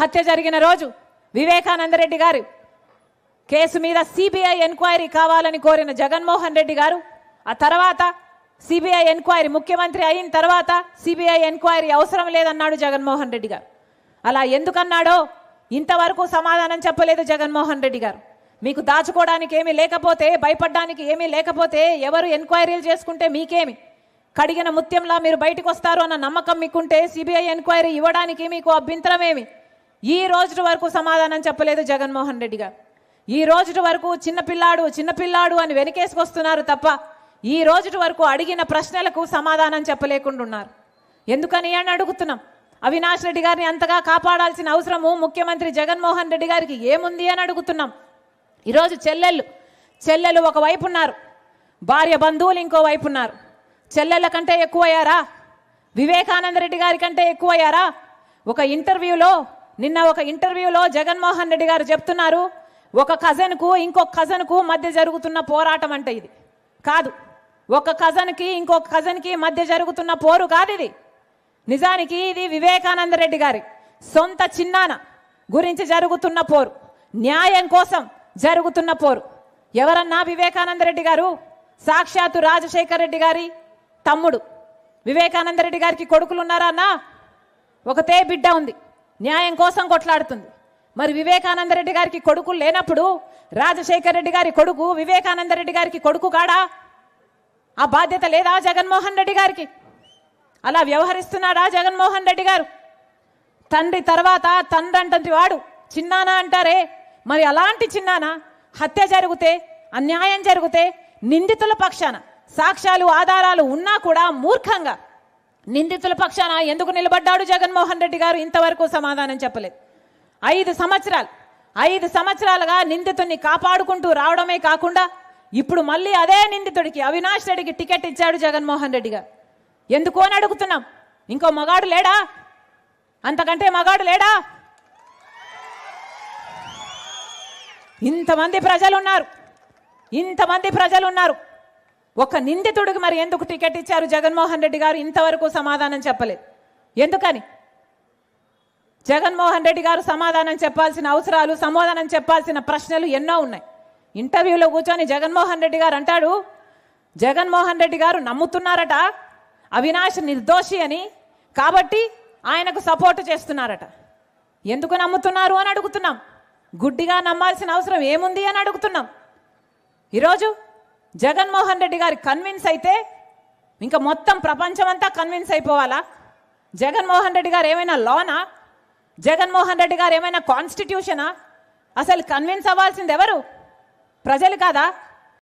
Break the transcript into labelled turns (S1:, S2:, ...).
S1: హత్య జరిగిన రోజు వివేకానందరెడ్డి గారు కేసు మీద సిబిఐ ఎన్క్వైరీ కావాలని కోరిన జగన్మోహన్ రెడ్డి గారు ఆ తర్వాత సిబిఐ ఎన్క్వైరీ ముఖ్యమంత్రి అయిన తర్వాత సిబిఐ ఎన్క్వైరీ అవసరం లేదన్నాడు జగన్మోహన్ రెడ్డి గారు అలా ఎందుకన్నాడో ఇంతవరకు సమాధానం చెప్పలేదు జగన్మోహన్ రెడ్డి గారు మీకు దాచుకోవడానికి ఏమీ లేకపోతే భయపడడానికి ఏమీ లేకపోతే ఎవరు ఎన్క్వైరీలు చేసుకుంటే మీకేమి కడిగిన ముత్యంలా మీరు బయటకు వస్తారు అన్న నమ్మకం మీకుంటే సిబిఐ ఎన్క్వైరీ ఇవ్వడానికి మీకు అభ్యంతరమేమి ఈ రోజు వరకు సమాధానం చెప్పలేదు జగన్మోహన్ రెడ్డి గారు ఈ రోజు వరకు చిన్నపిల్లాడు చిన్నపిల్లాడు అని వెనకేసుకొస్తున్నారు తప్ప ఈ రోజు వరకు అడిగిన ప్రశ్నలకు సమాధానం చెప్పలేకుండా ఉన్నారు ఎందుకని అని అడుగుతున్నాం అవినాష్ రెడ్డి గారిని అంతగా కాపాడాల్సిన అవసరము ముఖ్యమంత్రి జగన్మోహన్ రెడ్డి గారికి ఏముంది అని అడుగుతున్నాం ఈరోజు చెల్లెళ్ళు చెల్లెలు ఒకవైపు ఉన్నారు భార్య బంధువులు ఇంకోవైపు ఉన్నారు చెల్లెళ్ళ కంటే ఎక్కువయ్యారా వివేకానంద రెడ్డి గారి కంటే ఎక్కువయ్యారా ఒక ఇంటర్వ్యూలో నిన్న ఒక ఇంటర్వ్యూలో జగన్మోహన్ రెడ్డి గారు చెప్తున్నారు ఒక కజన్కు ఇంకొక కజన్కు మధ్య జరుగుతున్న పోరాటం అంటే ఇది కాదు ఒక కజన్కి ఇంకొక కజన్కి మధ్య జరుగుతున్న పోరు కాదు ఇది నిజానికి ఇది వివేకానంద రెడ్డి గారి సొంత చిన్నాన గురించి జరుగుతున్న పోరు న్యాయం కోసం జరుగుతున్న పోరు ఎవరన్నా వివేకానంద రెడ్డి గారు సాక్షాత్తు రాజశేఖర్ రెడ్డి గారి తమ్ముడు వివేకానంద రెడ్డి గారికి కొడుకులు ఉన్నారా అన్నా ఒకతే బిడ్డ ఉంది న్యాయం కోసం కొట్లాడుతుంది మరి వివేకానంద రెడ్డి గారికి కొడుకు లేనప్పుడు రాజశేఖర్ రెడ్డి గారి కొడుకు వివేకానంద రెడ్డి గారికి కొడుకు కాడా ఆ బాధ్యత లేదా జగన్మోహన్ రెడ్డి గారికి అలా వ్యవహరిస్తున్నాడా జగన్మోహన్ రెడ్డి గారు తండ్రి తర్వాత తండ్రి అంటంటి వాడు చిన్నానా అంటారే మరి అలాంటి చిన్నానా హత్య జరిగితే అన్యాయం జరిగితే నిందితుల పక్షాన సాక్ష్యాలు ఆధారాలు ఉన్నా కూడా మూర్ఖంగా నిందితుల పక్షాన ఎందుకు నిలబడ్డాడు జగన్మోహన్ రెడ్డి గారు ఇంతవరకు సమాధానం చెప్పలేదు ఐదు సంవత్సరాలు ఐదు సంవత్సరాలుగా నిందితుడిని కాపాడుకుంటూ రావడమే కాకుండా ఇప్పుడు మళ్ళీ అదే నిందితుడికి అవినాష్ రెడ్డికి టికెట్ ఇచ్చాడు జగన్మోహన్ రెడ్డి గారు ఎందుకు అని అడుగుతున్నాం ఇంకో మగాడు లేడా అంతకంటే మగాడు లేడా ఇంతమంది ప్రజలున్నారు ఇంతమంది ప్రజలున్నారు ఒక నిందితుడికి మరి ఎందుకు టికెట్ ఇచ్చారు జగన్మోహన్ రెడ్డి గారు ఇంతవరకు సమాధానం చెప్పలేదు ఎందుకని జగన్మోహన్ రెడ్డి గారు సమాధానం చెప్పాల్సిన అవసరాలు సమాధానం చెప్పాల్సిన ప్రశ్నలు ఎన్నో ఉన్నాయి ఇంటర్వ్యూలో కూర్చొని జగన్మోహన్ రెడ్డి గారు అంటాడు జగన్మోహన్ రెడ్డి గారు నమ్ముతున్నారట అవినాష్ నిర్దోషి అని కాబట్టి ఆయనకు సపోర్ట్ చేస్తున్నారట ఎందుకు నమ్ముతున్నారు అని అడుగుతున్నాం గుడ్డిగా నమ్మాల్సిన అవసరం ఏముంది అని అడుగుతున్నాం ఈరోజు జగన్మోహన్ రెడ్డి గారు కన్విన్స్ అయితే ఇంకా మొత్తం ప్రపంచమంతా కన్విన్స్ అయిపోవాలా జగన్మోహన్ రెడ్డి గారు ఏమైనా లోనా జగన్మోహన్ రెడ్డి గారు ఏమైనా కాన్స్టిట్యూషనా అసలు కన్విన్స్ అవ్వాల్సింది ఎవరు ప్రజలు కాదా